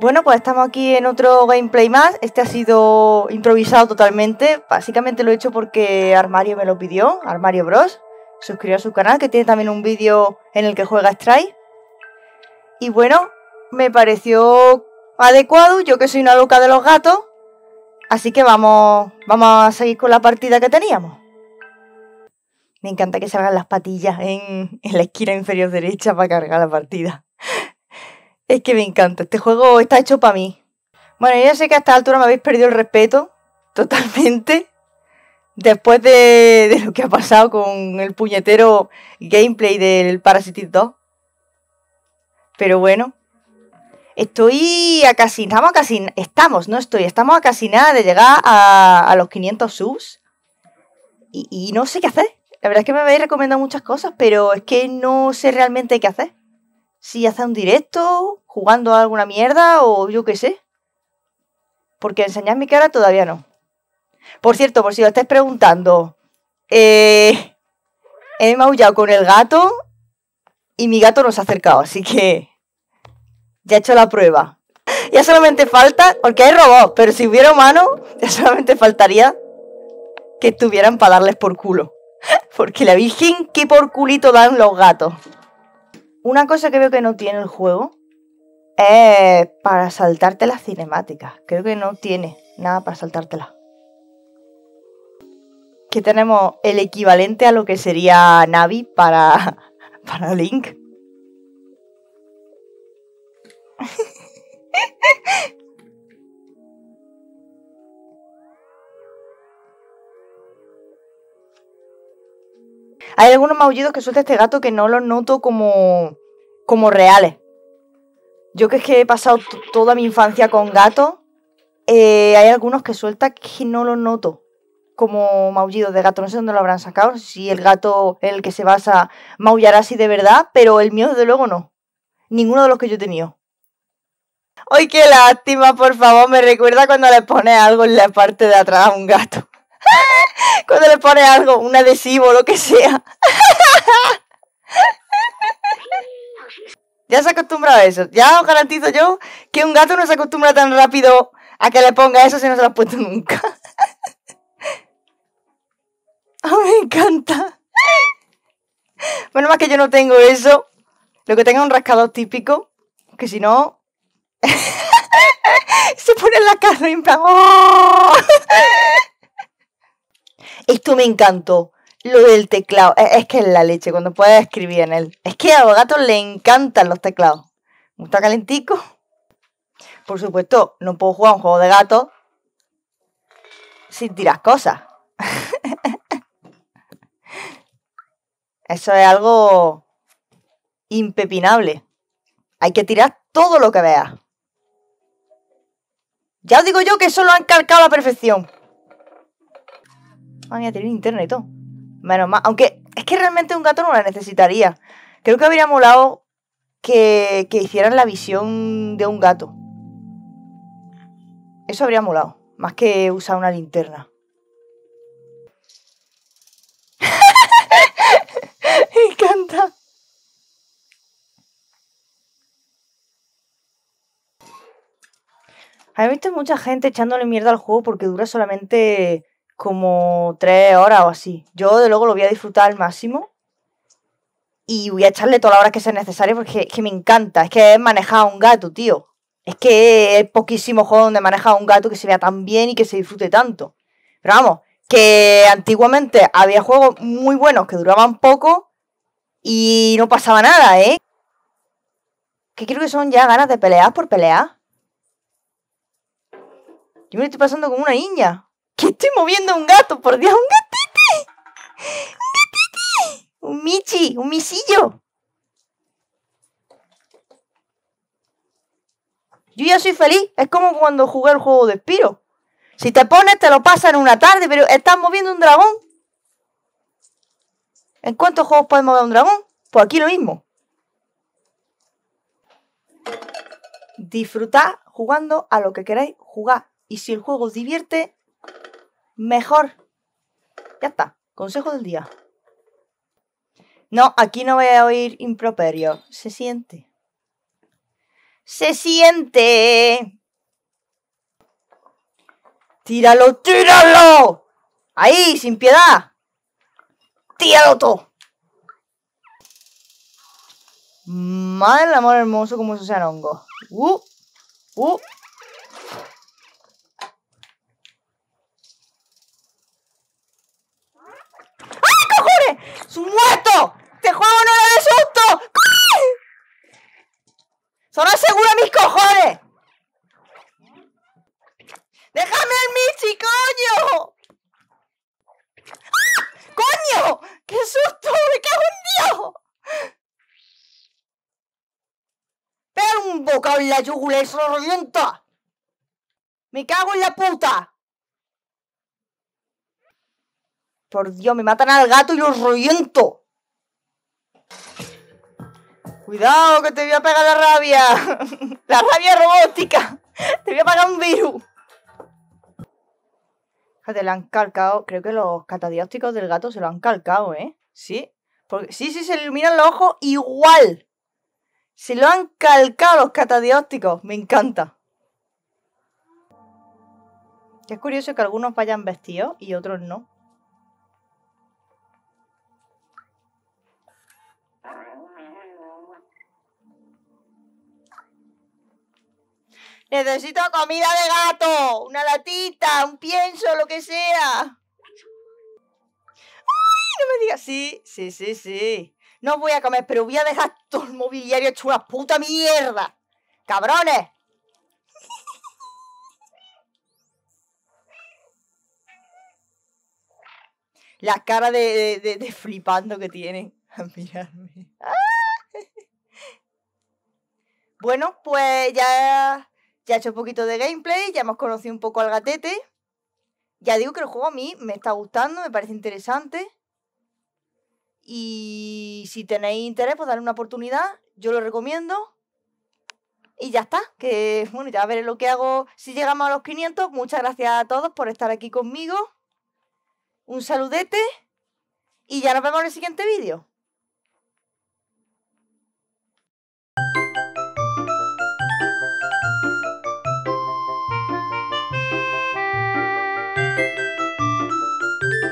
Bueno, pues estamos aquí en otro gameplay más. Este ha sido improvisado totalmente. Básicamente lo he hecho porque Armario me lo pidió, Armario Bros. Suscribió a su canal, que tiene también un vídeo en el que juega Strike. Y bueno, me pareció adecuado, yo que soy una loca de los gatos. Así que vamos, vamos a seguir con la partida que teníamos. Me encanta que salgan las patillas en la esquina inferior derecha para cargar la partida. Es que me encanta, este juego está hecho para mí. Bueno, yo sé que a esta altura me habéis perdido el respeto totalmente. Después de, lo que ha pasado con el puñetero gameplay del Parasitic 2. Pero bueno, estoy a casi, estamos a casi, estamos, no estoy, estamos a casi nada de llegar a, los 500 subs. y no sé qué hacer. La verdad es que me habéis recomendado muchas cosas, pero es que no sé realmente qué hacer si hace un directo, jugando a alguna mierda o yo qué sé. Porque enseñar mi cara todavía no. Por cierto, por si lo estáis preguntando, eh, he maullado con el gato y mi gato no se ha acercado, así que ya he hecho la prueba. Ya solamente falta, porque hay robots, pero si hubiera humano, ya solamente faltaría que estuvieran para darles por culo. Porque la Virgen, qué por culito dan los gatos. Una cosa que veo que no tiene el juego es para saltarte la cinemática. Creo que no tiene nada para saltártela. Que tenemos el equivalente a lo que sería Navi para, para Link. Hay algunos maullidos que suelta este gato que no los noto como, como reales. Yo que es que he pasado toda mi infancia con gatos, eh, hay algunos que suelta que no los noto como maullidos de gato. No sé dónde lo habrán sacado, si el gato en el que se basa maullará así de verdad, pero el mío desde luego no. Ninguno de los que yo he tenido. ¡Ay, qué lástima! Por favor, me recuerda cuando le pone algo en la parte de atrás a un gato. Cuando le pone algo, un adhesivo, lo que sea. Ya se acostumbra a eso. Ya os garantizo yo que un gato no se acostumbra tan rápido a que le ponga eso si no se lo ha puesto nunca. me encanta. Bueno, más que yo no tengo eso. Lo que tenga un rascador típico. Que si no. se pone en la cara y en plan. ¡oh! Esto me encantó. Lo del teclado. E, es, que es la leche cuando puedes escribir en él. Es que a los gatos le encantan los teclados. está calentico. Por supuesto, no puedo jugar un juego de gato sin tirar cosas. Eso es algo impepinable. Hay que tirar todo lo que veas. Ya os digo yo que eso lo han calcado a la perfección. Ah, mira, tiene internet y todo. Menos mal. Aunque es que realmente un gato no la necesitaría. Creo que habría molado que, hicieran la visión de un gato. Eso habría molado. Más que usar una linterna. Me encanta. He visto mucha gente echándole mierda al juego porque dura solamente como tres horas o así. Yo, de luego, lo voy a disfrutar al máximo y voy a echarle todas las horas que sea necesario porque es que me encanta. Es que es manejar a un gato, tío. Es que es poquísimo juego donde maneja a un gato que se vea tan bien y que se disfrute tanto. Pero vamos, que antiguamente había juegos muy buenos que duraban poco y no pasaba nada, ¿eh? Que creo que son ya ganas de pelear por pelear. Yo me lo estoy pasando como una niña. Estoy moviendo un gato, por Dios, un gatito! Un gatito! Un michi, un misillo. Yo ya soy feliz. Es como cuando jugué el juego de Spiro. Si te pones, te lo pasan una tarde, pero estás moviendo un dragón. ¿En cuántos juegos podemos mover un dragón? Pues aquí lo mismo. Disfrutad jugando a lo que queráis jugar. Y si el juego os divierte, mejor. Ya está, consejo del día. No, aquí no voy a oír improperio. Se siente. Se siente. Tíralo, tíralo. Ahí, sin piedad. Tíralo todo. Madre del amor hermoso como eso sea hongo. Uh, uh. ¡Sus muerto! ¡Te juego no le de susto! ¡Ay! asegura mis cojones! ¡Déjame el Michi, coño! ¡Ah! ¡Coño! ¡Qué susto! ¡Me cago en Dios! Pero un bocado en la yugula y se ¡Me cago en la puta! Por Dios, me matan al gato y los reviento. Cuidado, que te voy a pegar la rabia. la rabia robótica. Te voy a pagar un virus. Fíjate, le han calcado. Creo que los catadiópticos del gato se lo han calcado, ¿eh? Sí. Porque, sí, sí, se iluminan los ojos igual. Se lo han calcado los catadiópticos. Me encanta. Es curioso que algunos vayan vestidos y otros no. Necesito comida de gato, una latita, un pienso, lo que sea. ¡Uy! No me digas. Sí, sí, sí, sí. No voy a comer, pero voy a dejar todo el mobiliario hecho una puta mierda. ¡Cabrones! La cara de, flipando que tienen mirarme. Ah. Bueno, pues ya ya he hecho un poquito de gameplay, ya hemos conocido un poco al gatete. Ya digo que el juego a mí me está gustando, me parece interesante. Y si tenéis interés, pues darle una oportunidad. Yo lo recomiendo. Y ya está, que bueno, ya ver lo que hago si llegamos a los 500. Muchas gracias a todos por estar aquí conmigo. Un saludete. Y ya nos vemos en el siguiente vídeo.